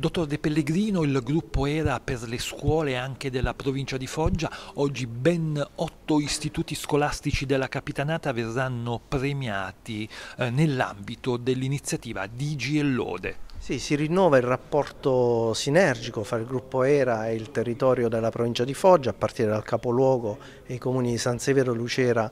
Dottor De Pellegrino, il gruppo era per le scuole anche della provincia di Foggia. Oggi ben otto istituti scolastici della Capitanata verranno premiati eh, nell'ambito dell'iniziativa Digi e Lode. Sì, si rinnova il rapporto sinergico fra il gruppo ERA e il territorio della provincia di Foggia, a partire dal capoluogo e i comuni di San Severo, Lucera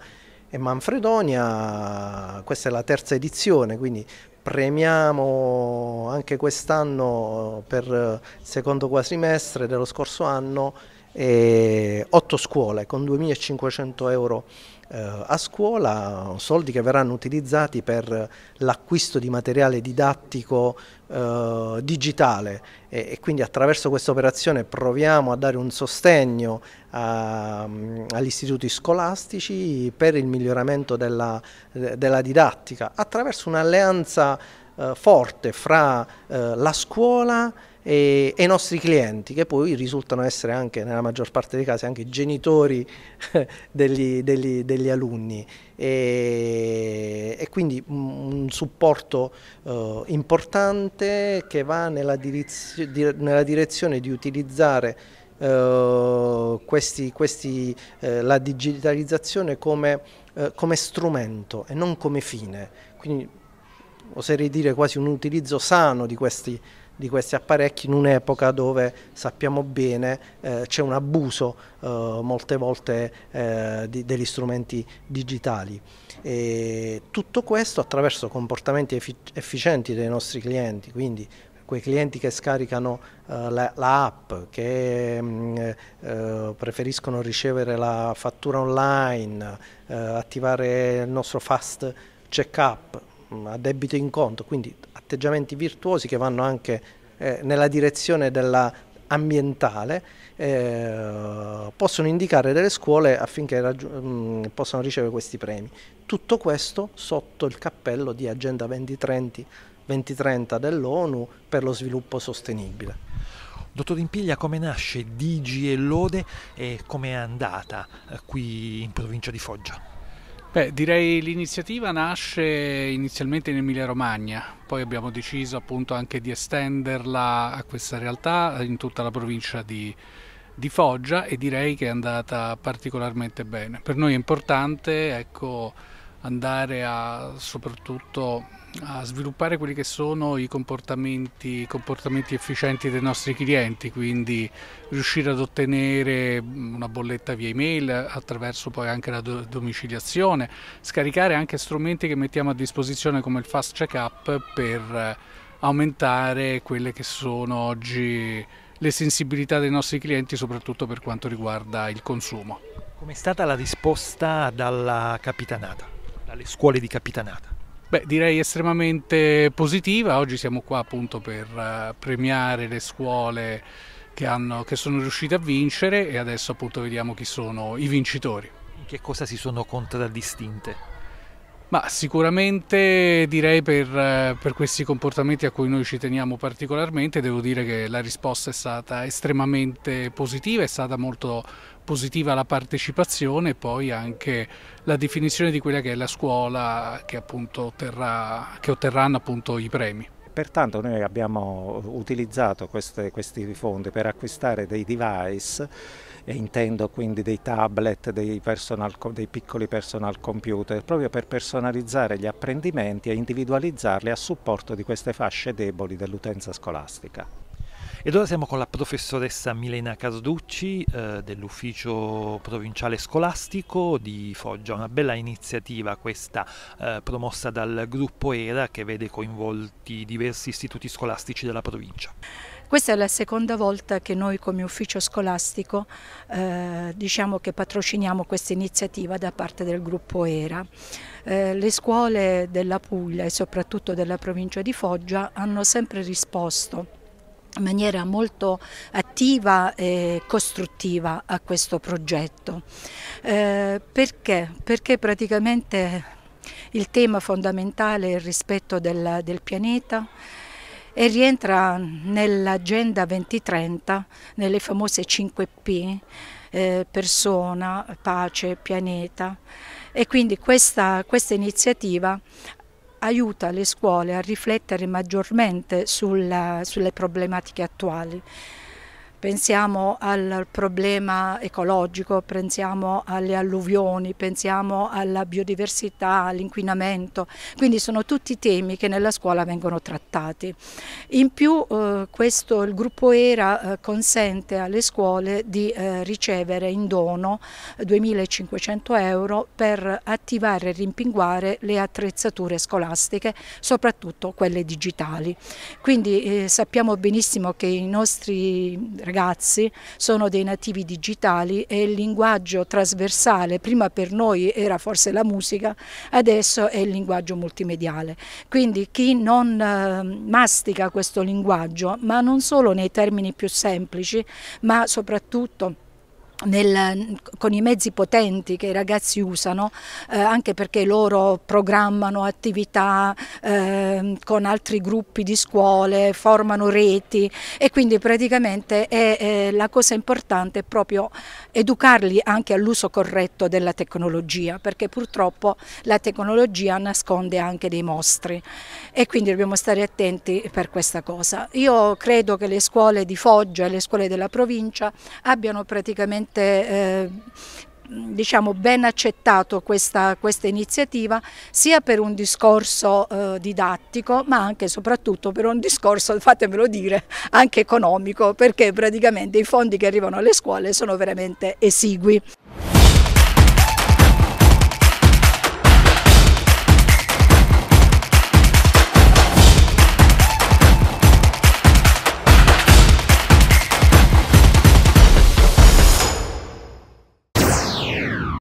e Manfredonia, questa è la terza edizione, quindi premiamo anche quest'anno per il secondo quadrimestre dello scorso anno eh, otto scuole con 2.500 euro eh, a scuola, soldi che verranno utilizzati per l'acquisto di materiale didattico eh, digitale e, e, quindi attraverso questa operazione proviamo a dare un sostegno a, agli istituti scolastici per il miglioramento della, della didattica attraverso un'alleanza eh, forte fra eh, la scuola e e, e, i nostri clienti che poi risultano essere anche nella maggior parte dei casi anche genitori degli, degli, degli alunni e, e, quindi un supporto uh, importante che va nella, direzio, di, nella direzione di utilizzare Uh, questi, questi, uh, la digitalizzazione come, uh, come, strumento e non come fine. Quindi oserei dire quasi un utilizzo sano di questi di questi apparecchi in un'epoca dove sappiamo bene eh, c'è un abuso eh, molte volte eh, di, degli strumenti digitali. E tutto questo attraverso comportamenti efficienti dei nostri clienti, quindi quei clienti che scaricano l'app, eh, la, la, che mh, mm, eh, preferiscono ricevere la fattura online, eh, attivare il nostro fast check-up, Mm, a debito in conto, quindi atteggiamenti virtuosi che vanno anche eh, nella direzione ambientale, eh, possono indicare delle scuole affinché mh, mm, possano ricevere questi premi. Tutto questo sotto il cappello di Agenda 2030, 2030 dell'ONU per lo sviluppo sostenibile. Dottor Impiglia, come nasce Digi e Lode e come è andata eh, qui in provincia di Foggia? Beh, direi l'iniziativa nasce inizialmente in Emilia-Romagna, poi abbiamo deciso appunto anche di estenderla a questa realtà in tutta la provincia di, di Foggia e direi che è andata particolarmente bene. Per noi è importante ecco, andare a soprattutto a sviluppare quelli che sono i comportamenti, comportamenti, efficienti dei nostri clienti, quindi riuscire ad ottenere una bolletta via email attraverso poi anche la domiciliazione, scaricare anche strumenti che mettiamo a disposizione come il fast checkup per aumentare quelle che sono oggi le sensibilità dei nostri clienti soprattutto per quanto riguarda il consumo. Com'è stata la risposta dalla capitanata, dalle scuole di capitanata? Beh, direi estremamente positiva. Oggi siamo qua appunto per eh, premiare le scuole che, hanno, che sono riuscite a vincere e adesso appunto vediamo chi sono i vincitori. In che cosa si sono contraddistinte? Ma sicuramente direi per, eh, per, questi comportamenti a cui noi ci teniamo particolarmente, devo dire che la risposta è stata estremamente positiva, è stata molto positiva la partecipazione e poi anche la definizione di quella che è la scuola che, appunto otterrà, che otterranno appunto i premi pertanto noi abbiamo utilizzato queste, questi fondi per acquistare dei device e intendo quindi dei tablet, dei, personal, dei piccoli personal computer, proprio per personalizzare gli apprendimenti e individualizzarli a supporto di queste fasce deboli dell'utenza scolastica. Ed ora siamo con la professoressa Milena Carducci eh, dell'ufficio provinciale scolastico di Foggia, una bella iniziativa questa eh, promossa dal gruppo ERA che vede coinvolti diversi istituti scolastici della provincia. Questa è la seconda volta che noi come ufficio scolastico eh, diciamo che patrociniamo questa iniziativa da parte del gruppo ERA. Eh, le scuole della Puglia e soprattutto della provincia di Foggia hanno sempre risposto in maniera molto attiva e costruttiva a questo progetto. Eh, perché? Perché praticamente il tema fondamentale è il rispetto del, del pianeta e rientra nell'agenda 2030, nelle famose 5P, eh, persona, pace, pianeta. E quindi questa, questa iniziativa aiuta le scuole a riflettere maggiormente sulla, sulle problematiche attuali pensiamo al problema ecologico, pensiamo alle alluvioni, pensiamo alla biodiversità, all'inquinamento, quindi sono tutti temi che nella scuola vengono trattati. In più eh, questo, il gruppo ERA eh, consente alle scuole di eh, ricevere in dono 2.500 euro per attivare e rimpinguare le attrezzature scolastiche, soprattutto quelle digitali. Quindi eh, sappiamo benissimo che i nostri ragazzi sono dei nativi digitali e il linguaggio trasversale, prima per noi era forse la musica, adesso è il linguaggio multimediale. Quindi chi non eh, mastica questo linguaggio, ma non solo nei termini più semplici, ma soprattutto nel, con i mezzi potenti che i ragazzi usano, eh, anche perché loro programmano attività eh, con altri gruppi di scuole, formano reti e quindi praticamente è, è la cosa importante è proprio educarli anche all'uso corretto della tecnologia, perché purtroppo la tecnologia nasconde anche dei mostri e quindi dobbiamo stare attenti per questa cosa. Io credo che le scuole di Foggia e le scuole della provincia abbiano praticamente veramente eh, diciamo, ben accettato questa, questa, iniziativa sia per un discorso eh, didattico ma anche e soprattutto per un discorso, fatemelo dire, anche economico perché praticamente i fondi che arrivano alle scuole sono veramente esigui.